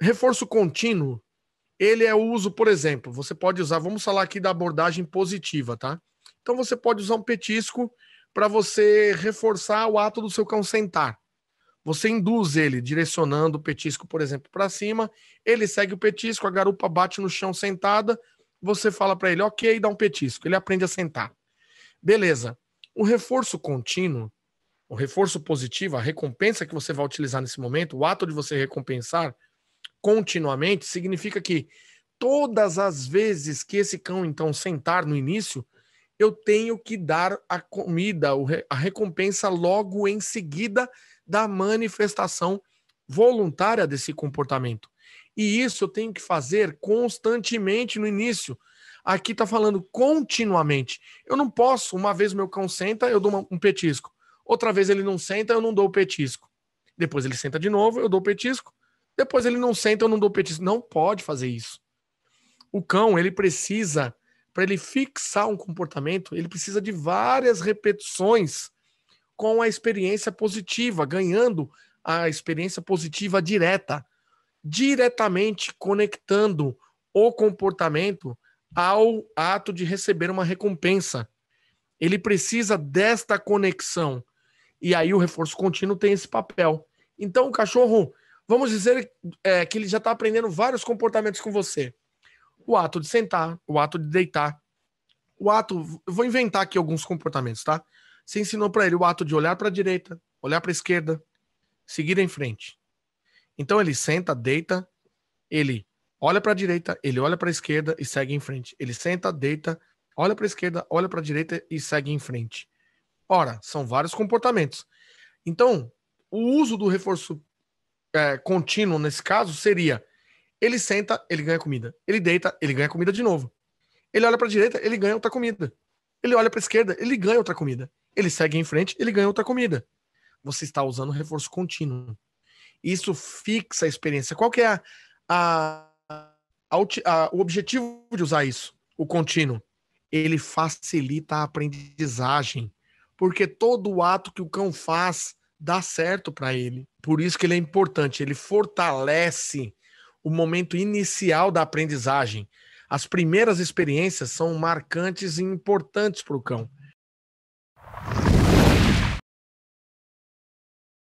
reforço contínuo, ele é o uso, por exemplo, você pode usar, vamos falar aqui da abordagem positiva, tá? Então você pode usar um petisco para você reforçar o ato do seu cão sentar. Você induz ele direcionando o petisco, por exemplo, para cima, ele segue o petisco, a garupa bate no chão sentada, você fala para ele, ok, dá um petisco, ele aprende a sentar. Beleza. O reforço contínuo, o reforço positivo, a recompensa que você vai utilizar nesse momento, o ato de você recompensar, continuamente significa que todas as vezes que esse cão então sentar no início, eu tenho que dar a comida, a recompensa logo em seguida da manifestação voluntária desse comportamento. E isso eu tenho que fazer constantemente no início. Aqui está falando continuamente. Eu não posso, uma vez meu cão senta, eu dou um petisco. Outra vez ele não senta, eu não dou o petisco. Depois ele senta de novo, eu dou o petisco. Depois ele não senta, eu não dou petisco. Não pode fazer isso. O cão, ele precisa, para ele fixar um comportamento, ele precisa de várias repetições com a experiência positiva, ganhando a experiência positiva direta, diretamente conectando o comportamento ao ato de receber uma recompensa. Ele precisa desta conexão. E aí o reforço contínuo tem esse papel. Então o cachorro Vamos dizer é, que ele já está aprendendo vários comportamentos com você. O ato de sentar, o ato de deitar, o ato. Eu vou inventar aqui alguns comportamentos, tá? Você ensinou para ele o ato de olhar para a direita, olhar para a esquerda, seguir em frente. Então ele senta, deita, ele olha para a direita, ele olha para a esquerda e segue em frente. Ele senta, deita, olha para a esquerda, olha para a direita e segue em frente. Ora, são vários comportamentos. Então, o uso do reforço é, contínuo nesse caso seria: ele senta, ele ganha comida. Ele deita, ele ganha comida de novo. Ele olha para a direita, ele ganha outra comida. Ele olha para a esquerda, ele ganha outra comida. Ele segue em frente, ele ganha outra comida. Você está usando reforço contínuo. Isso fixa a experiência. Qual que é a, a, a, o objetivo de usar isso? O contínuo. Ele facilita a aprendizagem. Porque todo ato que o cão faz dá certo para ele. Por isso que ele é importante, ele fortalece o momento inicial da aprendizagem. As primeiras experiências são marcantes e importantes para o cão.